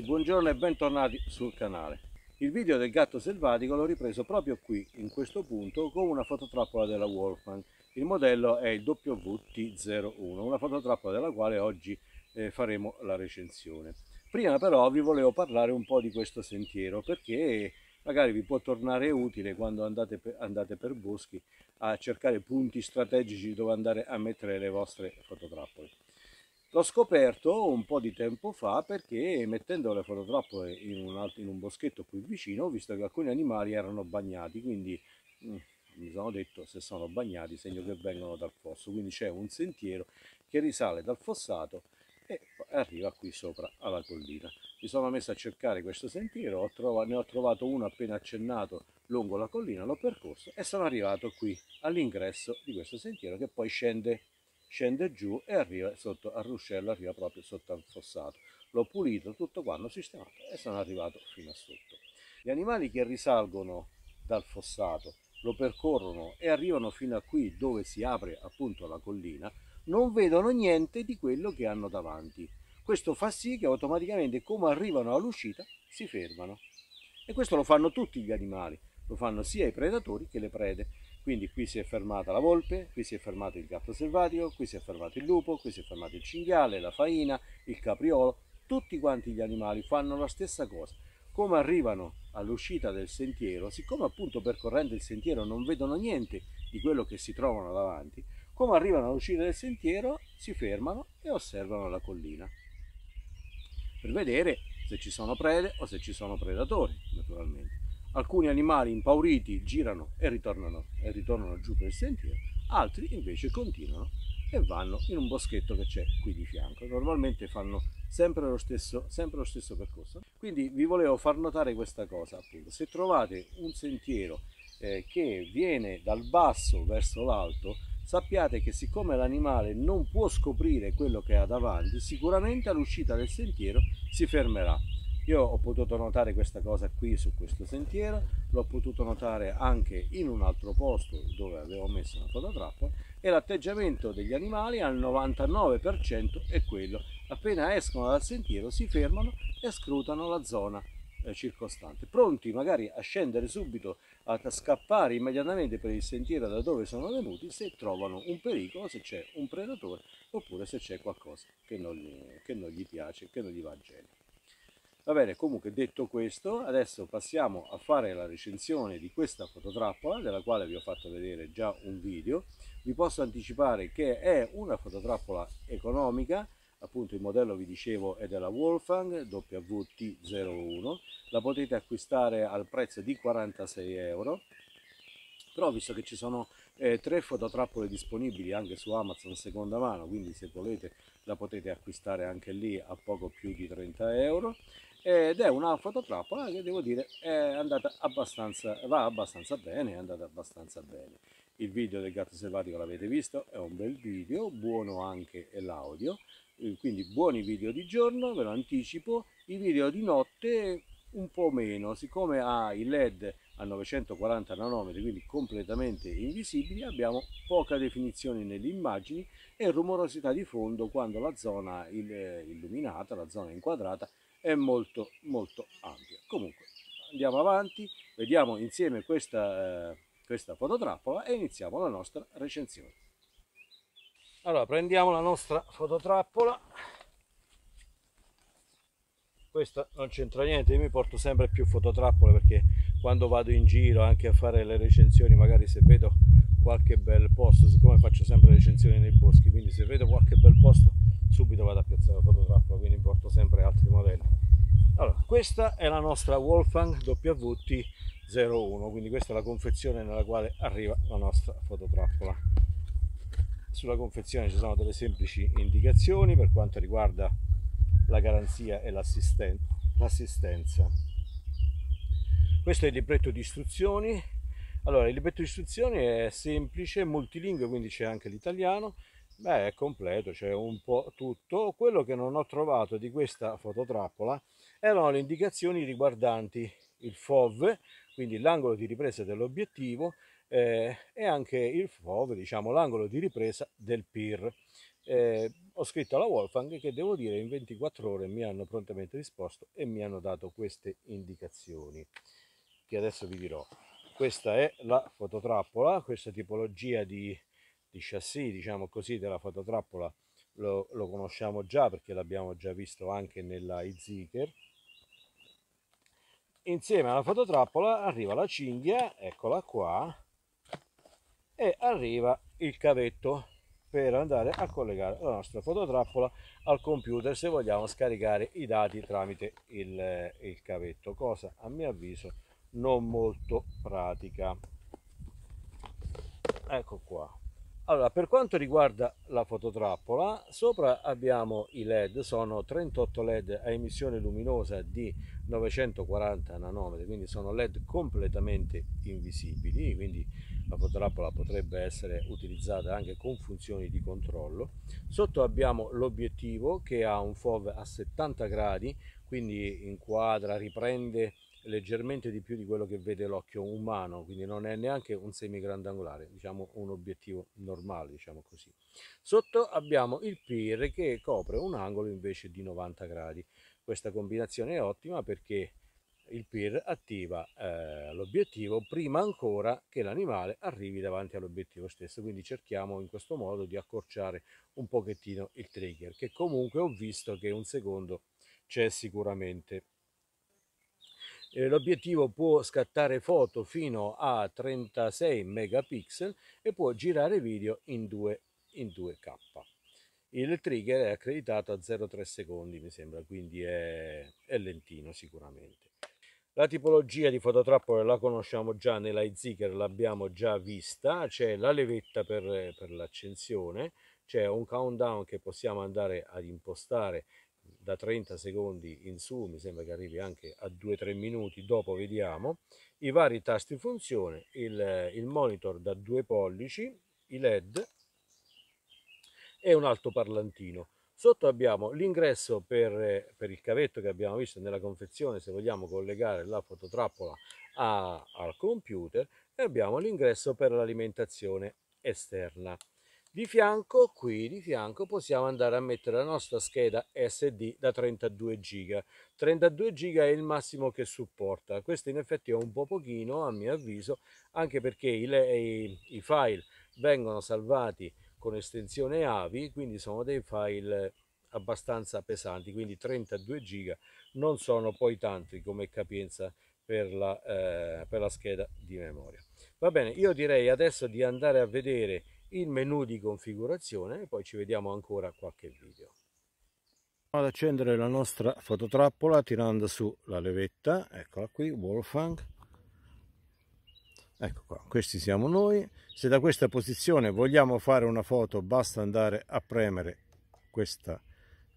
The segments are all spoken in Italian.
ragazzi, buongiorno e bentornati sul canale. Il video del gatto selvatico l'ho ripreso proprio qui, in questo punto, con una fototrappola della Wolfman. Il modello è il WT01, una fototrappola della quale oggi eh, faremo la recensione. Prima però vi volevo parlare un po' di questo sentiero perché magari vi può tornare utile quando andate per, andate per boschi a cercare punti strategici dove andare a mettere le vostre fototrappole. L'ho scoperto un po' di tempo fa perché mettendo le fototrappole in un, in un boschetto qui vicino ho visto che alcuni animali erano bagnati, quindi mh, mm, mi sono detto se sono bagnati segno che vengono dal fosso, quindi c'è un sentiero che risale dal fossato e arriva qui sopra alla collina. Mi sono messo a cercare questo sentiero, ho trovato, ne ho trovato uno appena accennato lungo la collina, l'ho percorso e sono arrivato qui all'ingresso di questo sentiero che poi scende scende giù e arriva sotto al ruscello, arriva proprio sotto al fossato. L'ho pulito tutto quanto, sistemato e sono arrivato fino a sotto. Gli animali che risalgono dal fossato lo percorrono e arrivano fino a qui dove si apre appunto la collina, non vedono niente di quello che hanno davanti. Questo fa sì che automaticamente come arrivano all'uscita si fermano. E questo lo fanno tutti gli animali, lo fanno sia i predatori che le prede. Quindi qui si è fermata la volpe, qui si è fermato il gatto selvatico, qui si è fermato il lupo, qui si è fermato il cinghiale, la faina, il capriolo, tutti quanti gli animali fanno la stessa cosa. Come arrivano all'uscita del sentiero, siccome appunto percorrendo il sentiero non vedono niente di quello che si trovano davanti, come arrivano all'uscita del sentiero si fermano e osservano la collina per vedere se ci sono prede o se ci sono predatori, naturalmente. Alcuni animali impauriti girano e ritornano, e ritornano giù per il sentiero, altri invece continuano e vanno in un boschetto che c'è qui di fianco. Normalmente fanno sempre lo, stesso, sempre lo stesso percorso. Quindi vi volevo far notare questa cosa, appunto. Se trovate un sentiero eh, che viene dal basso verso l'alto, sappiate che siccome l'animale non può scoprire quello che ha davanti, sicuramente all'uscita del sentiero si fermerà. Io ho potuto notare questa cosa qui su questo sentiero, l'ho potuto notare anche in un altro posto dove avevo messo una fototrappola e l'atteggiamento degli animali al 99% è quello. Appena escono dal sentiero si fermano e scrutano la zona eh, circostante, pronti magari a scendere subito, a scappare immediatamente per il sentiero da dove sono venuti se trovano un pericolo, se c'è un predatore oppure se c'è qualcosa che non, che non gli piace, che non gli va a genere. Va bene, comunque detto questo, adesso passiamo a fare la recensione di questa fototrappola, della quale vi ho fatto vedere già un video. Vi posso anticipare che è una fototrappola economica, appunto il modello vi dicevo è della Wolfgang WT01, la potete acquistare al prezzo di 46 euro, però visto che ci sono eh, tre fototrappole disponibili anche su Amazon seconda mano, quindi se volete la potete acquistare anche lì a poco più di 30 euro, ed è una fototrappola che devo dire è andata abbastanza, va abbastanza bene, è andata abbastanza bene. Il video del gatto selvatico l'avete visto, è un bel video, buono anche l'audio, eh, quindi buoni video di giorno, ve lo anticipo, i video di notte un po' meno, siccome ha i led a 940 nanometri, quindi completamente invisibili, abbiamo poca definizione nelle immagini e rumorosità di fondo quando la zona eh, illuminata, la zona inquadrata, è molto molto ampia. Comunque andiamo avanti, vediamo insieme questa, eh, questa fototrappola e iniziamo la nostra recensione. Allora prendiamo la nostra fototrappola, questa non c'entra niente, io mi porto sempre più fototrappole perché quando vado in giro anche a fare le recensioni magari se vedo qualche bel posto, siccome faccio sempre recensioni nei boschi, quindi se vedo qualche bel posto subito vado a piazzare la fototrappola quindi porto sempre altri modelli allora questa è la nostra Wolfgang WT01 quindi questa è la confezione nella quale arriva la nostra fototrappola sulla confezione ci sono delle semplici indicazioni per quanto riguarda la garanzia e l'assistenza questo è il libretto di istruzioni allora il libretto di istruzioni è semplice multilingue quindi c'è anche l'italiano Beh, è completo, c'è un po' tutto. Quello che non ho trovato di questa fototrappola erano le indicazioni riguardanti il FOV, quindi l'angolo di ripresa dell'obiettivo, eh, e anche il FOV, diciamo l'angolo di ripresa del PIR. Eh, ho scritto alla Wolfgang che devo dire in 24 ore mi hanno prontamente risposto e mi hanno dato queste indicazioni che adesso vi dirò. Questa è la fototrappola, questa tipologia di di chassis, diciamo così, della fototrappola lo, lo conosciamo già perché l'abbiamo già visto anche nella Iziker. Insieme alla fototrappola arriva la cinghia, eccola qua, e arriva il cavetto per andare a collegare la nostra fototrappola al computer se vogliamo scaricare i dati tramite il, il cavetto, cosa a mio avviso non molto pratica. Ecco qua, allora, per quanto riguarda la fototrappola, sopra abbiamo i LED, sono 38 LED a emissione luminosa di 940 nanometri, quindi sono LED completamente invisibili, quindi la fototrappola potrebbe essere utilizzata anche con funzioni di controllo. Sotto abbiamo l'obiettivo che ha un FOV a 70 gradi, quindi inquadra, riprende leggermente di più di quello che vede l'occhio umano, quindi non è neanche un semigrandangolare, diciamo un obiettivo normale, diciamo così. Sotto abbiamo il PIR che copre un angolo invece di 90 gradi. Questa combinazione è ottima perché il PIR attiva eh, l'obiettivo prima ancora che l'animale arrivi davanti all'obiettivo stesso, quindi cerchiamo in questo modo di accorciare un pochettino il trigger, che comunque ho visto che un secondo c'è sicuramente. Eh, l'obiettivo può scattare foto fino a 36 megapixel e può girare video in, 2, in 2K. Il trigger è accreditato a 0,3 secondi mi sembra, quindi è, è lentino sicuramente. La tipologia di fototrappola la conosciamo già nella Zikr, l'abbiamo già vista, c'è la levetta per, per l'accensione, c'è un countdown che possiamo andare ad impostare da 30 secondi in su, mi sembra che arrivi anche a 2-3 minuti, dopo vediamo, i vari tasti funzione, il, il monitor da 2 pollici, i led e un altoparlantino. Sotto abbiamo l'ingresso per, per, il cavetto che abbiamo visto nella confezione se vogliamo collegare la fototrappola a, al computer e abbiamo l'ingresso per l'alimentazione esterna. Di fianco, qui di fianco, possiamo andare a mettere la nostra scheda SD da 32 giga 32 giga è il massimo che supporta. Questo in effetti è un po' pochino, a mio avviso, anche perché i, i, i file vengono salvati con estensione AVI, quindi sono dei file abbastanza pesanti, quindi 32 giga non sono poi tanti come capienza per la, eh, per la scheda di memoria. Va bene, io direi adesso di andare a vedere il menu di configurazione e poi ci vediamo ancora qualche video. Ad accendere la nostra fototrappola tirando su la levetta, eccola qui, Wolfgang. Ecco qua, questi siamo noi. Se da questa posizione vogliamo fare una foto basta andare a premere questa,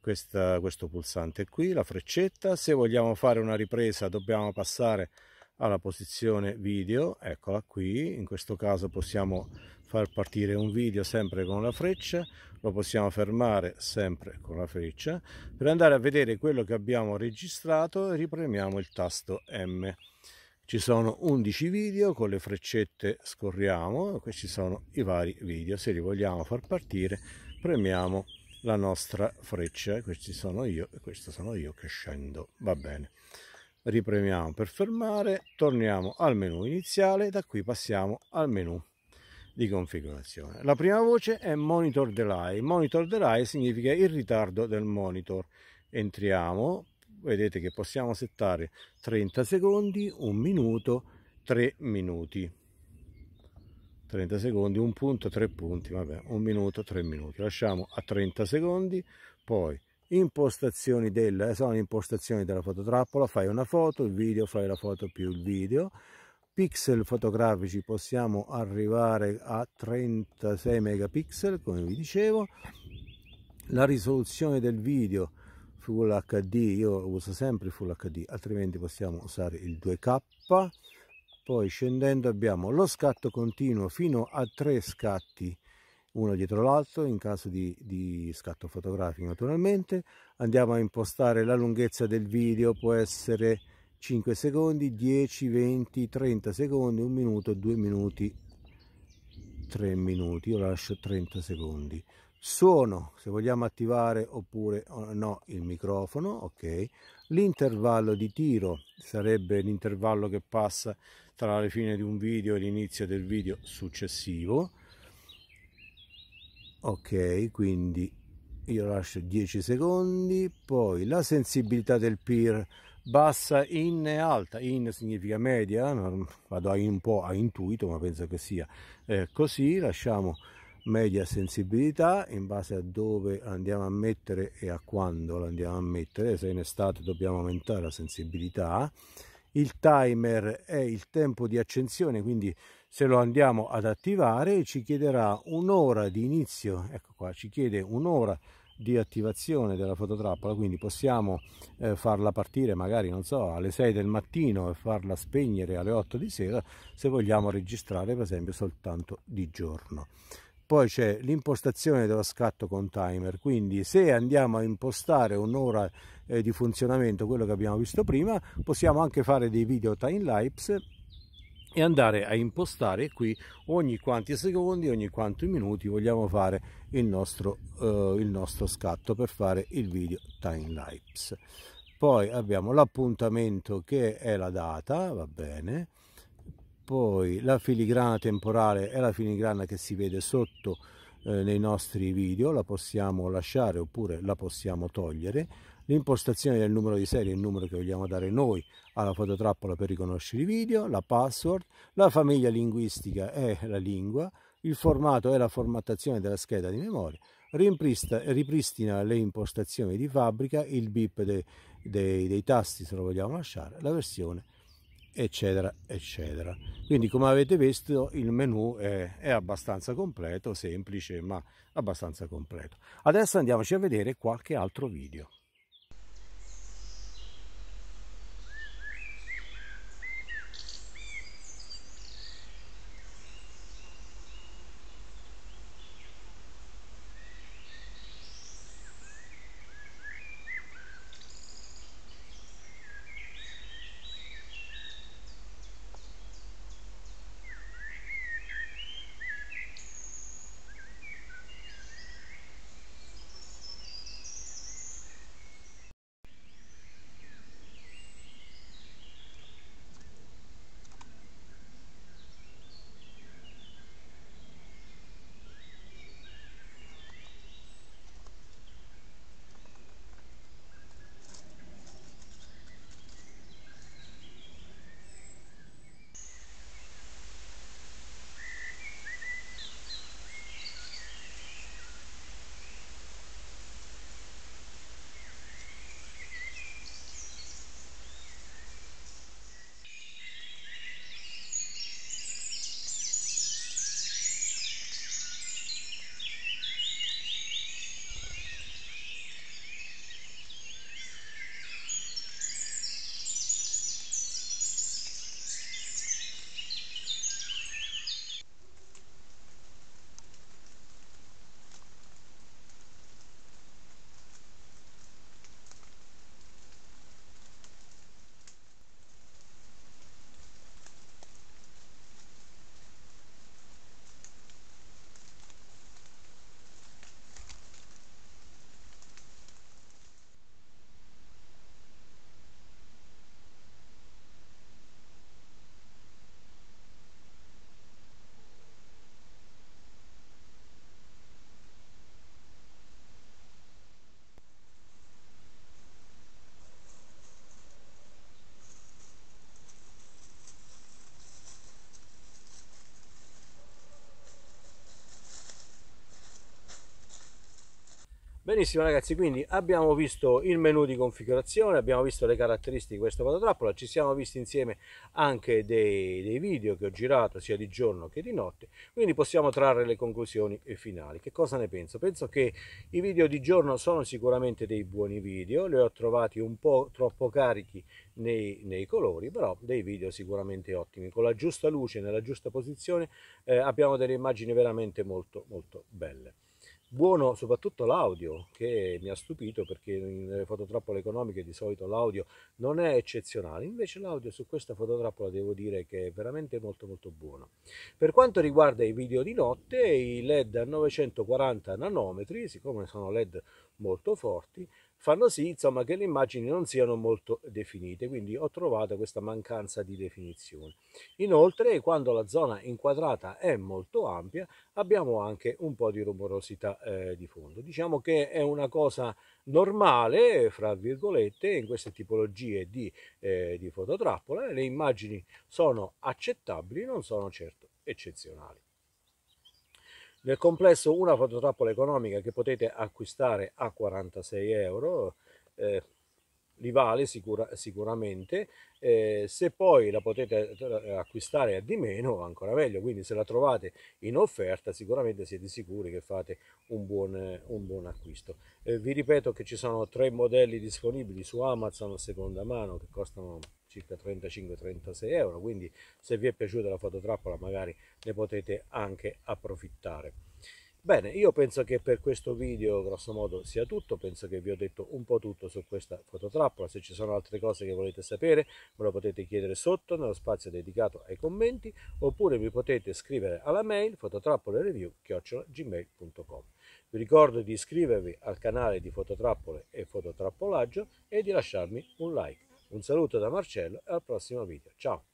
questa, questo pulsante qui, la freccetta. Se vogliamo fare una ripresa dobbiamo passare alla posizione video, eccola qui, in questo caso possiamo far partire un video sempre con la freccia, lo possiamo fermare sempre con la freccia. Per andare a vedere quello che abbiamo registrato ripremiamo il tasto M. Ci sono 11 video, con le freccette scorriamo, questi sono i vari video. Se li vogliamo far partire premiamo la nostra freccia, questi sono io e questo sono io che scendo, va bene ripremiamo per fermare, torniamo al menu iniziale, da qui passiamo al menu di configurazione. La prima voce è monitor delay. Monitor delay significa il ritardo del monitor. Entriamo, vedete che possiamo settare 30 secondi, 1 minuto, 3 minuti. 30 secondi, 1 punto, 3 punti, vabbè, 1 minuto, 3 minuti. Lasciamo a 30 secondi, poi impostazioni del, eh, sono le impostazioni della fototrappola, fai una foto, il video, fai la foto più il video, pixel fotografici possiamo arrivare a 36 megapixel come vi dicevo la risoluzione del video full hd io uso sempre full hd altrimenti possiamo usare il 2k poi scendendo abbiamo lo scatto continuo fino a tre scatti uno dietro l'altro in caso di, di, scatto fotografico naturalmente andiamo a impostare la lunghezza del video può essere 5 secondi, 10, 20, 30 secondi, 1 minuto, 2 minuti, 3 minuti, io lascio 30 secondi. Suono, se vogliamo attivare oppure no il microfono, ok. L'intervallo di tiro sarebbe l'intervallo che passa tra la fine di un video e l'inizio del video successivo. Ok, quindi io lascio 10 secondi, poi la sensibilità del peer bassa in e alta, in significa media, vado un po' a intuito ma penso che sia eh, così, lasciamo media sensibilità in base a dove andiamo a mettere e a quando la andiamo a mettere, se in estate dobbiamo aumentare la sensibilità, il timer è il tempo di accensione, quindi se lo andiamo ad attivare ci chiederà un'ora di inizio, ecco qua, ci chiede un'ora di di attivazione della fototrappola, quindi possiamo eh, farla partire magari, non so, alle 6 del mattino e farla spegnere alle 8 di sera se vogliamo registrare per esempio soltanto di giorno. Poi c'è l'impostazione dello scatto con timer, quindi se andiamo a impostare un'ora eh, di funzionamento, quello che abbiamo visto prima, possiamo anche fare dei video time lapse e andare a impostare qui ogni quanti secondi, ogni quanti minuti vogliamo fare il nostro, eh, il nostro scatto per fare il video timelapse. Poi abbiamo l'appuntamento che è la data, va bene, poi la filigrana temporale è la filigrana che si vede sotto eh, nei nostri video, la possiamo lasciare oppure la possiamo togliere. L'impostazione del numero di serie, il numero che vogliamo dare noi alla fototrappola per riconoscere i video, la password, la famiglia linguistica è la lingua, il formato è la formattazione della scheda di memoria, ripristina le impostazioni di fabbrica, il bip dei, dei, dei tasti se lo vogliamo lasciare, la versione eccetera eccetera quindi come avete visto il menu è, è, abbastanza completo semplice ma abbastanza completo adesso andiamoci a vedere qualche altro video Benissimo ragazzi, quindi abbiamo visto il menu di configurazione, abbiamo visto le caratteristiche di questo patatrappola, ci siamo visti insieme anche dei, dei, video che ho girato sia di giorno che di notte, quindi possiamo trarre le conclusioni finali. Che cosa ne penso? Penso che i video di giorno sono sicuramente dei buoni video, li ho trovati un po' troppo carichi nei, nei colori, però dei video sicuramente ottimi. Con la giusta luce, nella giusta posizione eh, abbiamo delle immagini veramente molto molto belle buono soprattutto l'audio che mi ha stupito perché nelle fototrappole economiche di solito l'audio non è eccezionale invece l'audio su questa fototrappola devo dire che è veramente molto molto buono per quanto riguarda i video di notte i led a 940 nanometri siccome sono led molto forti fanno sì insomma, che le immagini non siano molto definite, quindi ho trovato questa mancanza di definizione. Inoltre quando la zona inquadrata è molto ampia abbiamo anche un po' di rumorosità eh, di fondo. Diciamo che è una cosa normale, fra virgolette, in queste tipologie di, eh, di fototrappola, le immagini sono accettabili, non sono certo eccezionali. Nel complesso una fototrappola economica che potete acquistare a 46 euro, eh, li vale sicura, sicuramente, eh, se poi la potete eh, acquistare a di meno ancora meglio, quindi se la trovate in offerta sicuramente siete sicuri che fate un buon, un buon acquisto. Eh, vi ripeto che ci sono tre modelli disponibili su Amazon a seconda mano che costano circa 35-36 euro quindi se vi è piaciuta la fototrappola magari ne potete anche approfittare bene io penso che per questo video grosso modo sia tutto penso che vi ho detto un po' tutto su questa fototrappola se ci sono altre cose che volete sapere me lo potete chiedere sotto nello spazio dedicato ai commenti oppure mi potete scrivere alla mail fototrappolereview.gmail.com vi ricordo di iscrivervi al canale di Fototrappole e Fototrappolaggio e di lasciarmi un like. Un saluto da Marcello e al prossimo video. Ciao!